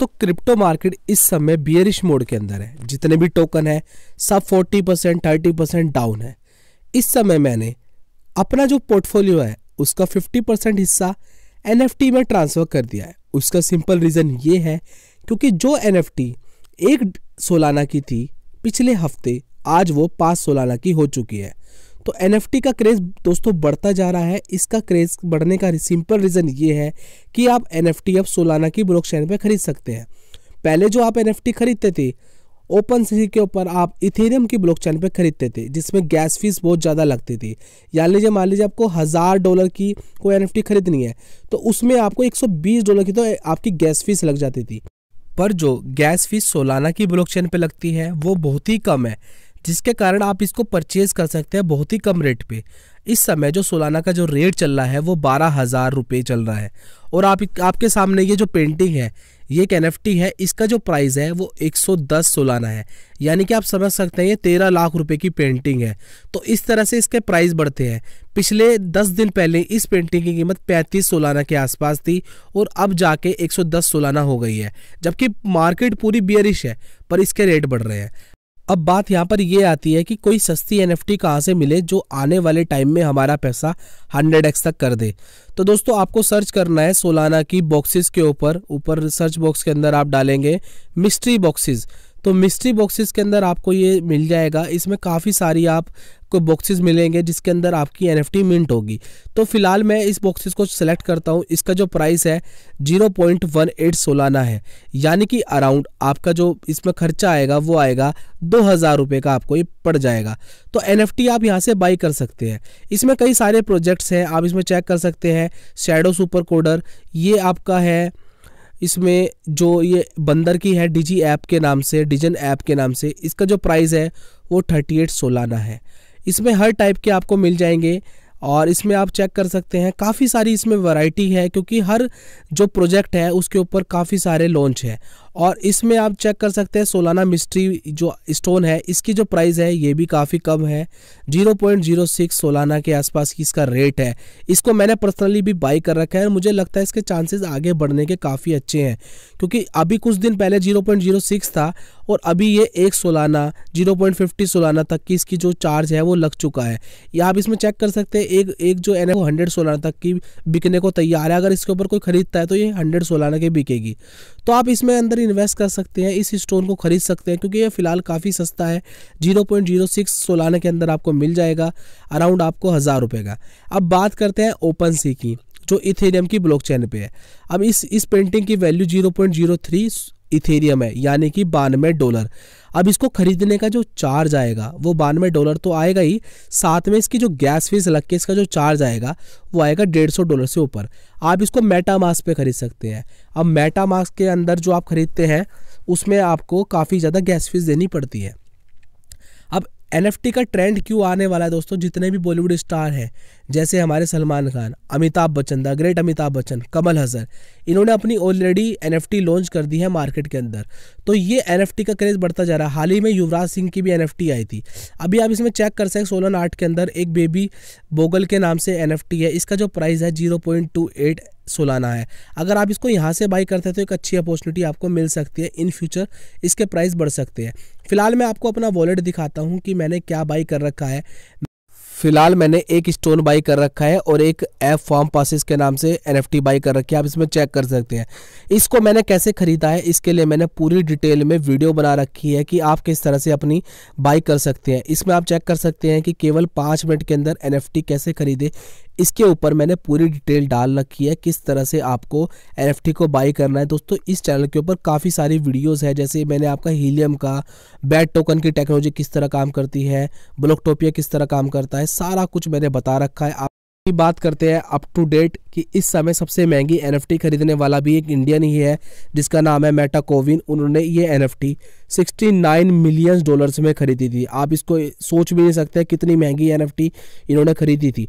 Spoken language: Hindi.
दोस्तों क्रिप्टो मार्केट इस समय बियरिश मोड के अंदर है जितने भी टोकन है सब 40 परसेंट थर्टी परसेंट डाउन है इस समय मैंने अपना जो पोर्टफोलियो है उसका 50 परसेंट हिस्सा एन में ट्रांसफ़र कर दिया है उसका सिंपल रीज़न ये है क्योंकि जो एन एक सोलाना की थी पिछले हफ्ते आज वो पाँच सोलाना की हो चुकी है तो एन का क्रेज़ दोस्तों बढ़ता जा रहा है इसका क्रेज़ बढ़ने का सिंपल रीज़न ये है कि आप एन एफ अब सोलाना की ब्लॉक चैन पर खरीद सकते हैं पहले जो आप एन खरीदते थे ओपन सी के ऊपर आप इथेरियम की ब्लॉक चैन पर खरीदते थे जिसमें गैस फीस बहुत ज़्यादा लगती थी यानी लीजिए मान लीजिए आपको हज़ार डॉलर की कोई एन खरीदनी है तो उसमें आपको 120 डॉलर की तो आपकी गैस फीस लग जाती थी पर जो गैस फीस सोलाना की ब्लॉक चैन पर लगती है वो बहुत ही कम है जिसके कारण आप इसको परचेज कर सकते हैं बहुत ही कम रेट पे इस समय जो सोलाना का जो रेट चल रहा है वो बारह हज़ार रुपये चल रहा है और आप आपके सामने ये जो पेंटिंग है ये एक एन है इसका जो प्राइस है वो 110 सोलाना है यानी कि आप समझ सकते हैं ये तेरह लाख रुपए की पेंटिंग है तो इस तरह से इसके प्राइस बढ़ते हैं पिछले 10 दिन पहले इस पेंटिंग की कीमत 35 सोलाना के आसपास थी और अब जाके 110 सोलाना हो गई है जबकि मार्केट पूरी बियरिश है पर इसके रेट बढ़ रहे हैं अब बात यहाँ पर यह आती है कि कोई सस्ती एन एफ कहाँ से मिले जो आने वाले टाइम में हमारा पैसा हंड्रेड एक्स तक कर दे तो दोस्तों आपको सर्च करना है सोलाना की बॉक्सेस के ऊपर ऊपर सर्च बॉक्स के अंदर आप डालेंगे मिस्ट्री बॉक्सेस तो मिस्ट्री बॉक्सेस के अंदर आपको ये मिल जाएगा इसमें काफ़ी सारी आप को बॉक्सेस मिलेंगे जिसके अंदर आपकी एन मिंट होगी तो फिलहाल मैं इस बॉक्सेस को सिलेक्ट करता हूँ इसका जो प्राइस है 0.18 सोलाना है यानी कि अराउंड आपका जो इसमें खर्चा आएगा वो आएगा दो हज़ार रुपये का आपको ये पड़ जाएगा तो एन आप यहाँ से बाई कर सकते हैं इसमें कई सारे प्रोजेक्ट्स हैं आप इसमें चेक कर सकते हैं शेडो सुपर कोडर ये आपका है इसमें जो ये बंदर की है डिजी ऐप के नाम से डिजन ऐप के नाम से इसका जो प्राइस है वो थर्टी एट सोलाना है इसमें हर टाइप के आपको मिल जाएंगे और इसमें आप चेक कर सकते हैं काफ़ी सारी इसमें वैरायटी है क्योंकि हर जो प्रोजेक्ट है उसके ऊपर काफ़ी सारे लॉन्च है और इसमें आप चेक कर सकते हैं सोलाना मिस्ट्री जो स्टोन है इसकी जो प्राइस है ये भी काफ़ी कम है 0.06 सोलाना के आसपास की इसका रेट है इसको मैंने पर्सनली भी बाई कर रखा है और मुझे लगता है इसके चांसेस आगे बढ़ने के काफ़ी अच्छे हैं क्योंकि अभी कुछ दिन पहले 0.06 था और अभी ये एक सोलाना जीरो सोलाना तक की इसकी जो चार्ज है वो लग चुका है या आप इसमें चेक कर सकते हैं एक एक जो एन वो हंड्रेड सोलाना तक की बिकने को तैयार है अगर इसके ऊपर कोई खरीदता है तो ये हंड्रेड सोलाना की बिकेगी तो आप इसमें अंदर अंदर इन्वेस्ट कर सकते हैं इस स्टोन को खरीद सकते हैं क्योंकि ये फिलहाल काफ़ी सस्ता है zero point zero six Solana के अंदर आपको मिल जाएगा अराउंड आपको हज़ार रुपये का अब बात करते हैं ओपन सी की जो इथेरियम की ब्लॉकचेन पे है अब इस इस पेंटिंग की value zero point zero three Ethereum है यानी कि बानवे डॉलर अब इसको खरीदने का जो चार्ज आएगा वो बानवे डॉलर तो आएगा ही साथ में इसकी जो गैस फीस लग के इसका जो चार्ज आएगा वो आएगा डेढ़ सौ डॉलर से ऊपर आप इसको मेटामास्क पे खरीद सकते हैं अब मेटामास्क के अंदर जो आप खरीदते हैं उसमें आपको काफ़ी ज़्यादा गैस फीस देनी पड़ती है अब एन का ट्रेंड क्यों आने वाला है दोस्तों जितने भी बॉलीवुड स्टार हैं जैसे हमारे सलमान खान अमिताभ बच्चन द ग्रेट अमिताभ बच्चन कमल हसन इन्होंने अपनी ऑलरेडी एन लॉन्च कर दी है मार्केट के अंदर तो ये एन का क्रेज़ बढ़ता जा रहा है हाल ही में युवराज सिंह की भी एन आई थी अभी आप इसमें चेक कर सकें सोलन आर्ट के अंदर एक बेबी बोगल के नाम से एन है इसका जो प्राइस है zero point two eight Solana है अगर आप इसको यहाँ से बाई करते हैं तो एक अच्छी अपॉर्चुनिटी आपको मिल सकती है इन फ्यूचर इसके प्राइस बढ़ सकते हैं फिलहाल मैं आपको अपना वॉलेट दिखाता हूँ कि मैंने क्या बाई कर रखा है फिलहाल मैंने एक स्टोन बाई कर रखा है और एक एफ फॉर्म पासिस के नाम से एन बाई कर रखी है आप इसमें चेक कर सकते हैं इसको मैंने कैसे खरीदा है इसके लिए मैंने पूरी डिटेल में वीडियो बना रखी है कि आप किस तरह से अपनी बाई कर सकते हैं इसमें आप चेक कर सकते हैं कि केवल पाँच मिनट के अंदर एन कैसे खरीदे इसके ऊपर मैंने पूरी डिटेल डाल रखी है किस तरह से आपको एन को बाई करना है दोस्तों इस चैनल के ऊपर काफ़ी सारी वीडियोस है जैसे मैंने आपका हीलियम का बैड टोकन की टेक्नोलॉजी किस तरह काम करती है टोपिया किस तरह काम करता है सारा कुछ मैंने बता रखा है आप बात करते हैं अप टू डेट कि इस समय सबसे महंगी एन खरीदने वाला भी एक इंडियन ही है जिसका नाम है मेटा कोविन उन्होंने ये एनएफटी 69 मिलियन डॉलर्स में खरीदी थी आप इसको सोच भी नहीं सकते कितनी महंगी एन इन्होंने खरीदी थी